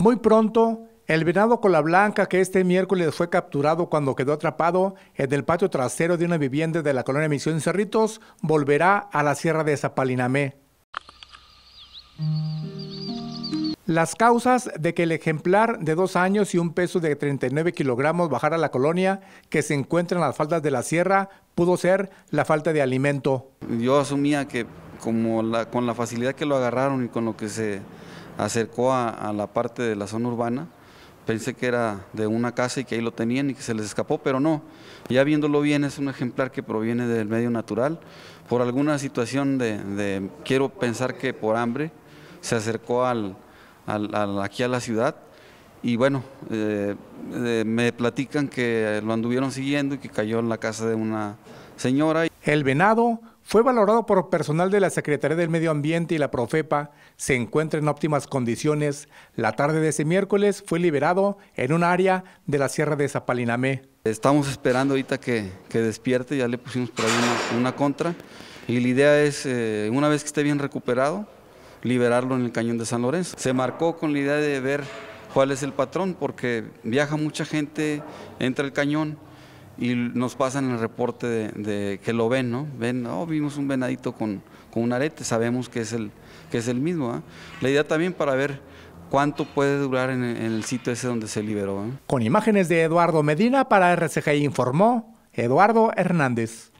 Muy pronto, el venado cola blanca que este miércoles fue capturado cuando quedó atrapado en el patio trasero de una vivienda de la colonia Misión Cerritos volverá a la sierra de Zapalinamé. Las causas de que el ejemplar de dos años y un peso de 39 kilogramos bajara a la colonia que se encuentra en las faldas de la sierra pudo ser la falta de alimento. Yo asumía que como con la facilidad que lo agarraron y con lo que se acercó a, la parte de la zona urbana. Pensé que era de una casa y que ahí lo tenían y que se les escapó, pero no. Ya viéndolo bien, es un ejemplar que proviene del medio natural. Por alguna situación de, quiero pensar que por hambre, se acercó al, aquí a la ciudad. Y bueno, eh, eh, me platican que lo anduvieron siguiendo y que cayó en la casa de una señora. El venado fue valorado por personal de la Secretaría del Medio Ambiente y la Profepa, se encuentra en óptimas condiciones. La tarde de ese miércoles fue liberado en un área de la Sierra de Zapalinamé. Estamos esperando ahorita que, despierte, ya le pusimos por ahí una, contra. Y la idea es, eh, una vez que esté bien recuperado, liberarlo en el cañón de San Lorenzo. Se marcó con la idea de ver cuál es el patrón, porque viaja mucha gente, entra el cañón, y nos pasan el reporte de, que lo ven, ¿no? Ven, oh, vimos un venadito con, un arete, sabemos que es el, que es el mismo. ¿ah? La idea también para ver cuánto puede durar en, el sitio ese donde se liberó. ¿eh? Con imágenes de Eduardo Medina para RCG informó Eduardo Hernández.